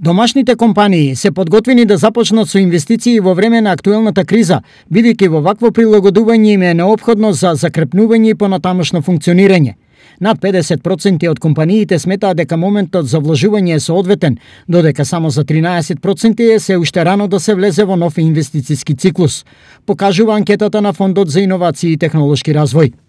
Домашните компании се подготвени да започнат со инвестиции во време на актуелната криза, бидејќи во вакво прилагодување им е необходно за закрепнување и понатамошно функционирање. Над 50% од компаниите сметаат дека моментот за вложување е соодветен, додека само за 13% е се уште рано да се влезе во нов инвестициски циклус, покажува анкетата на Фондот за иновации и технолошки развој.